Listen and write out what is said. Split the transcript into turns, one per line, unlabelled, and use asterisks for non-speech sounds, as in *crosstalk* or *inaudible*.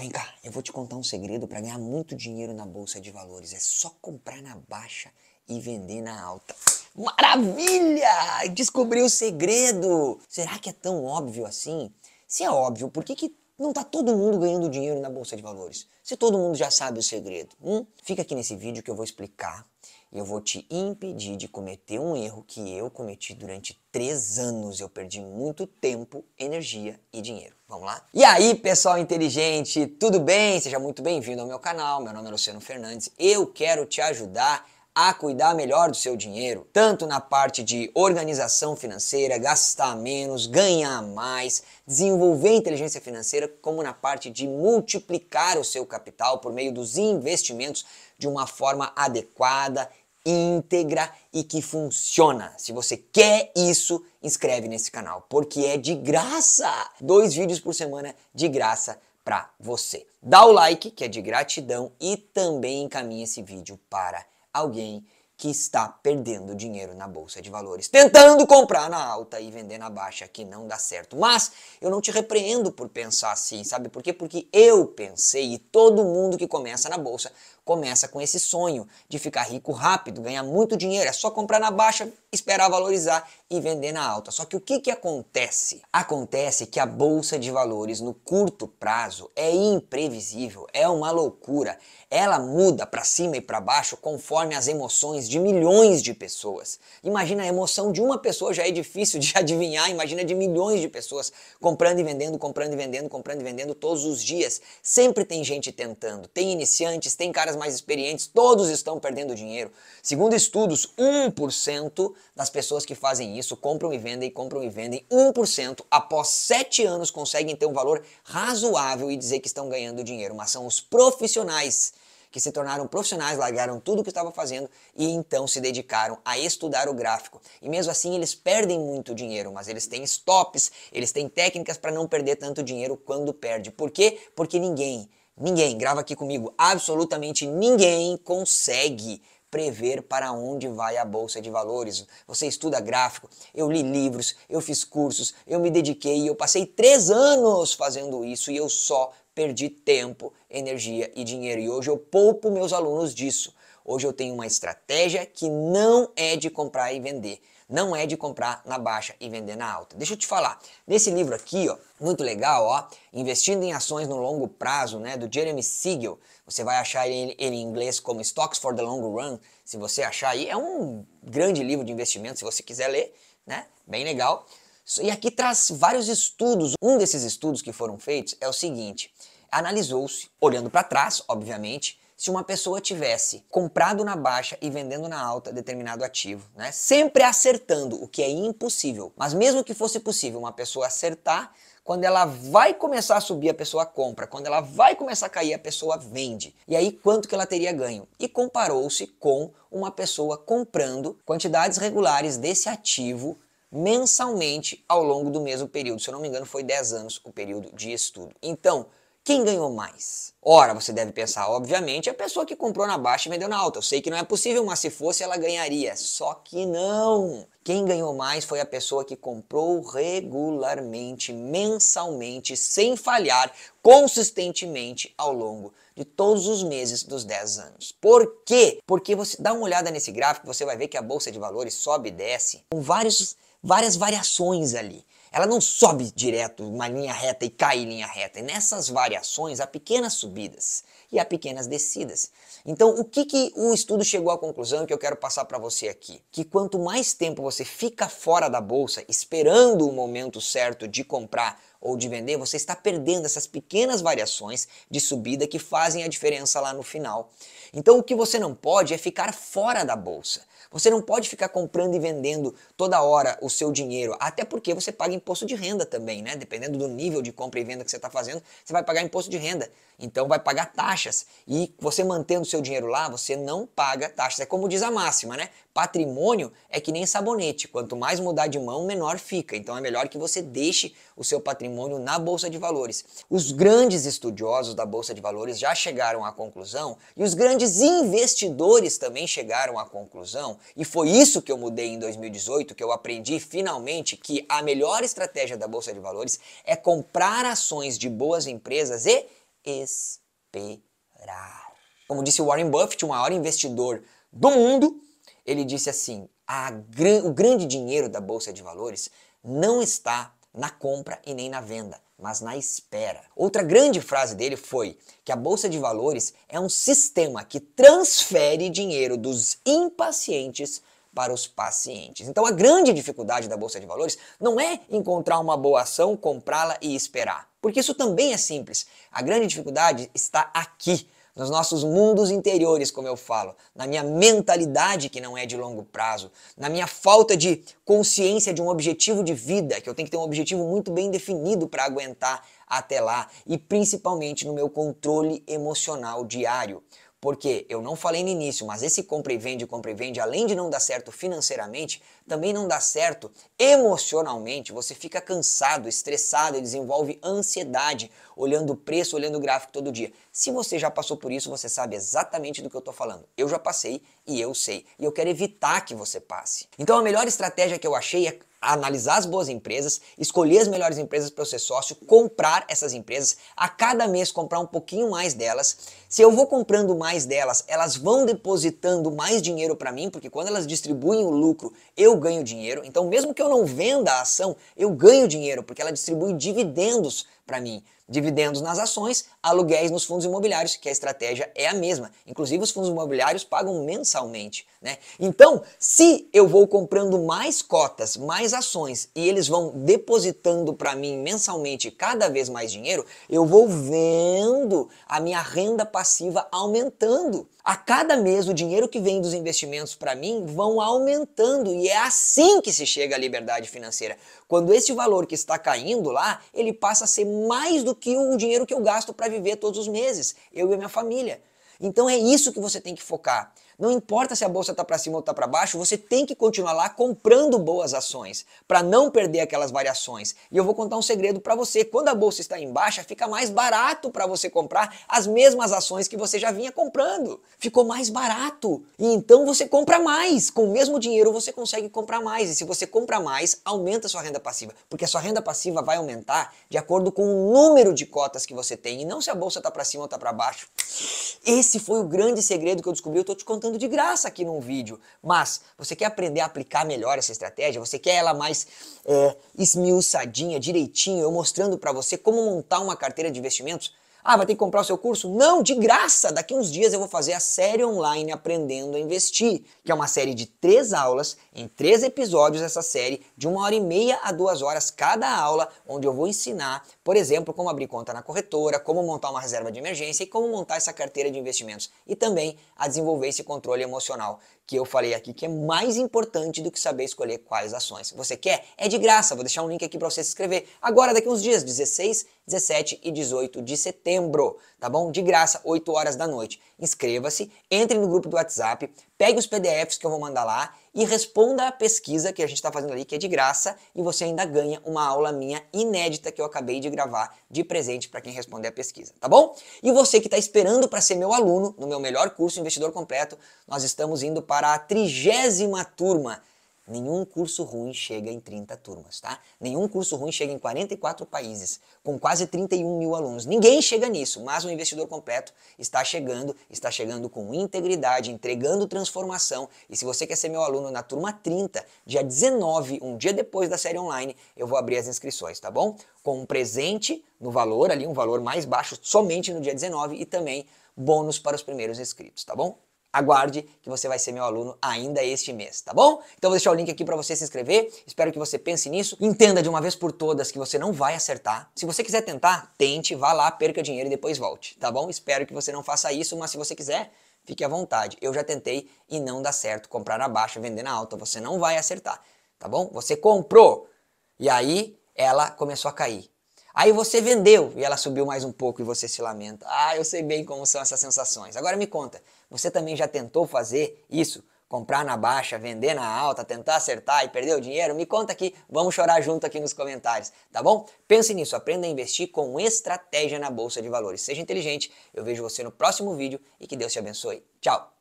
vem cá, eu vou te contar um segredo para ganhar muito dinheiro na bolsa de valores. É só comprar na baixa e vender na alta. Maravilha! Descobri o segredo! Será que é tão óbvio assim? Se é óbvio, por que, que não tá todo mundo ganhando dinheiro na bolsa de valores? Se todo mundo já sabe o segredo, hum? fica aqui nesse vídeo que eu vou explicar e eu vou te impedir de cometer um erro que eu cometi durante três anos. Eu perdi muito tempo, energia e dinheiro. Vamos lá? E aí, pessoal inteligente, tudo bem? Seja muito bem-vindo ao meu canal. Meu nome é Luciano Fernandes. Eu quero te ajudar a cuidar melhor do seu dinheiro, tanto na parte de organização financeira, gastar menos, ganhar mais, desenvolver inteligência financeira, como na parte de multiplicar o seu capital por meio dos investimentos de uma forma adequada íntegra e que funciona. Se você quer isso, inscreve nesse canal, porque é de graça. Dois vídeos por semana de graça para você. Dá o like, que é de gratidão, e também encaminha esse vídeo para alguém que está perdendo dinheiro na bolsa de valores, tentando comprar na alta e vender na baixa, que não dá certo. Mas eu não te repreendo por pensar assim, sabe por quê? Porque eu pensei e todo mundo que começa na bolsa começa com esse sonho de ficar rico rápido, ganhar muito dinheiro, é só comprar na baixa, esperar valorizar e vender na alta. Só que o que, que acontece? Acontece que a bolsa de valores no curto prazo é imprevisível, é uma loucura. Ela muda para cima e para baixo conforme as emoções de milhões de pessoas. Imagina a emoção de uma pessoa já é difícil de *laughs* adivinhar, imagina de milhões de pessoas comprando e vendendo, comprando e vendendo, comprando e vendendo todos os dias. Sempre tem gente tentando, tem iniciantes, tem caras mais experientes, todos estão perdendo dinheiro. Segundo estudos, 1% das pessoas que fazem isso compram e vendem, compram e vendem. 1% após 7 anos conseguem ter um valor razoável e dizer que estão ganhando dinheiro, mas são os profissionais que se tornaram profissionais, largaram tudo o que estavam fazendo e então se dedicaram a estudar o gráfico. E mesmo assim eles perdem muito dinheiro, mas eles têm stops, eles têm técnicas para não perder tanto dinheiro quando perde. Por quê? Porque ninguém Ninguém, grava aqui comigo, absolutamente ninguém consegue prever para onde vai a bolsa de valores. Você estuda gráfico, eu li livros, eu fiz cursos, eu me dediquei, eu passei três anos fazendo isso e eu só perdi tempo, energia e dinheiro. E hoje eu poupo meus alunos disso. Hoje eu tenho uma estratégia que não é de comprar e vender não é de comprar na baixa e vender na alta. Deixa eu te falar, nesse livro aqui, ó, muito legal, ó, Investindo em Ações no Longo Prazo, né, do Jeremy Siegel, você vai achar ele, ele em inglês como Stocks for the Long Run, se você achar aí, é um grande livro de investimento, se você quiser ler, né, bem legal. E aqui traz vários estudos, um desses estudos que foram feitos é o seguinte, analisou-se, olhando para trás, obviamente, se uma pessoa tivesse comprado na baixa e vendendo na alta determinado ativo, né? Sempre acertando, o que é impossível. Mas mesmo que fosse possível uma pessoa acertar, quando ela vai começar a subir, a pessoa compra. Quando ela vai começar a cair, a pessoa vende. E aí, quanto que ela teria ganho? E comparou-se com uma pessoa comprando quantidades regulares desse ativo mensalmente ao longo do mesmo período. Se eu não me engano, foi 10 anos o período de estudo. Então, quem ganhou mais? Ora, você deve pensar, obviamente, a pessoa que comprou na baixa e vendeu na alta. Eu sei que não é possível, mas se fosse ela ganharia. Só que não. Quem ganhou mais foi a pessoa que comprou regularmente, mensalmente, sem falhar, consistentemente ao longo de todos os meses dos 10 anos. Por quê? Porque você dá uma olhada nesse gráfico, você vai ver que a bolsa de valores sobe e desce com vários várias variações ali. Ela não sobe direto uma linha reta e cai em linha reta. E nessas variações há pequenas subidas e há pequenas descidas. Então, o que, que o estudo chegou à conclusão que eu quero passar para você aqui? Que quanto mais tempo você fica fora da bolsa esperando o momento certo de comprar ou de vender, você está perdendo essas pequenas variações de subida que fazem a diferença lá no final. Então o que você não pode é ficar fora da bolsa. Você não pode ficar comprando e vendendo toda hora o seu dinheiro, até porque você paga imposto de renda também, né? Dependendo do nível de compra e venda que você está fazendo, você vai pagar imposto de renda. Então vai pagar taxas. E você mantendo o seu dinheiro lá, você não paga taxas. É como diz a máxima, né? Patrimônio é que nem sabonete. Quanto mais mudar de mão, menor fica. Então é melhor que você deixe o seu patrimônio patrimônio na Bolsa de Valores. Os grandes estudiosos da Bolsa de Valores já chegaram à conclusão e os grandes investidores também chegaram à conclusão, e foi isso que eu mudei em 2018, que eu aprendi finalmente que a melhor estratégia da Bolsa de Valores é comprar ações de boas empresas e esperar. Como disse Warren Buffett, o maior investidor do mundo, ele disse assim: gr o grande dinheiro da bolsa de valores não está na compra e nem na venda, mas na espera. Outra grande frase dele foi que a bolsa de valores é um sistema que transfere dinheiro dos impacientes para os pacientes. Então a grande dificuldade da bolsa de valores não é encontrar uma boa ação, comprá-la e esperar, porque isso também é simples. A grande dificuldade está aqui nos nossos mundos interiores, como eu falo, na minha mentalidade que não é de longo prazo, na minha falta de consciência de um objetivo de vida, que eu tenho que ter um objetivo muito bem definido para aguentar até lá, e principalmente no meu controle emocional diário. Porque eu não falei no início, mas esse compra e vende, compra e vende, além de não dar certo financeiramente, também não dá certo emocionalmente. Você fica cansado, estressado e desenvolve ansiedade olhando o preço, olhando o gráfico todo dia. Se você já passou por isso, você sabe exatamente do que eu estou falando. Eu já passei e eu sei. E eu quero evitar que você passe. Então a melhor estratégia que eu achei é analisar as boas empresas, escolher as melhores empresas para ser sócio, comprar essas empresas, a cada mês comprar um pouquinho mais delas. Se eu vou comprando mais delas, elas vão depositando mais dinheiro para mim, porque quando elas distribuem o lucro, eu ganho dinheiro. Então, mesmo que eu não venda a ação, eu ganho dinheiro, porque ela distribui dividendos para mim dividendos nas ações, aluguéis nos fundos imobiliários, que a estratégia é a mesma. Inclusive, os fundos imobiliários pagam mensalmente. Né? Então, se eu vou comprando mais cotas, mais ações, e eles vão depositando para mim mensalmente cada vez mais dinheiro, eu vou vendo a minha renda passiva aumentando. A cada mês, o dinheiro que vem dos investimentos para mim vão aumentando e é assim que se chega à liberdade financeira. Quando esse valor que está caindo lá, ele passa a ser mais do que o dinheiro que eu gasto para viver todos os meses, eu e a minha família. Então é isso que você tem que focar. Não importa se a bolsa está para cima ou está para baixo, você tem que continuar lá comprando boas ações para não perder aquelas variações. E eu vou contar um segredo para você: quando a bolsa está em baixa, fica mais barato para você comprar as mesmas ações que você já vinha comprando. Ficou mais barato. E então você compra mais. Com o mesmo dinheiro você consegue comprar mais. E se você compra mais, aumenta a sua renda passiva, porque a sua renda passiva vai aumentar de acordo com o número de cotas que você tem e não se a bolsa está para cima ou está para baixo. Esse esse foi o grande segredo que eu descobri, eu estou te contando de graça aqui num vídeo. Mas você quer aprender a aplicar melhor essa estratégia? Você quer ela mais é, esmiuçadinha, direitinho, eu mostrando para você como montar uma carteira de investimentos? Ah, vai ter que comprar o seu curso? Não, de graça! Daqui uns dias eu vou fazer a série online Aprendendo a Investir, que é uma série de três aulas, em três episódios essa série, de uma hora e meia a duas horas cada aula, onde eu vou ensinar, por exemplo, como abrir conta na corretora, como montar uma reserva de emergência e como montar essa carteira de investimentos. E também a desenvolver esse controle emocional, que eu falei aqui, que é mais importante do que saber escolher quais ações. Você quer? É de graça, vou deixar um link aqui para você se inscrever. Agora, daqui uns dias, 16 17 e 18 de setembro, tá bom? De graça, 8 horas da noite. Inscreva-se, entre no grupo do WhatsApp, pegue os PDFs que eu vou mandar lá e responda a pesquisa que a gente está fazendo ali, que é de graça, e você ainda ganha uma aula minha inédita que eu acabei de gravar de presente para quem responder a pesquisa, tá bom? E você que está esperando para ser meu aluno no meu melhor curso Investidor Completo, nós estamos indo para a trigésima turma Nenhum curso ruim chega em 30 turmas, tá? Nenhum curso ruim chega em 44 países, com quase 31 mil alunos. Ninguém chega nisso, mas o investidor completo está chegando, está chegando com integridade, entregando transformação. E se você quer ser meu aluno na turma 30, dia 19, um dia depois da série online, eu vou abrir as inscrições, tá bom? Com um presente no valor ali, um valor mais baixo somente no dia 19 e também bônus para os primeiros inscritos, tá bom? aguarde que você vai ser meu aluno ainda este mês, tá bom? Então vou deixar o link aqui para você se inscrever. Espero que você pense nisso. Entenda de uma vez por todas que você não vai acertar. Se você quiser tentar, tente, vá lá, perca dinheiro e depois volte, tá bom? Espero que você não faça isso, mas se você quiser, fique à vontade. Eu já tentei e não dá certo comprar na baixa, vender na alta. Você não vai acertar, tá bom? Você comprou e aí ela começou a cair. Aí você vendeu e ela subiu mais um pouco e você se lamenta. Ah, eu sei bem como são essas sensações. Agora me conta, você também já tentou fazer isso? Comprar na baixa, vender na alta, tentar acertar e perder o dinheiro? Me conta aqui, vamos chorar junto aqui nos comentários, tá bom? Pense nisso, aprenda a investir com estratégia na bolsa de valores. Seja inteligente, eu vejo você no próximo vídeo e que Deus te abençoe. Tchau!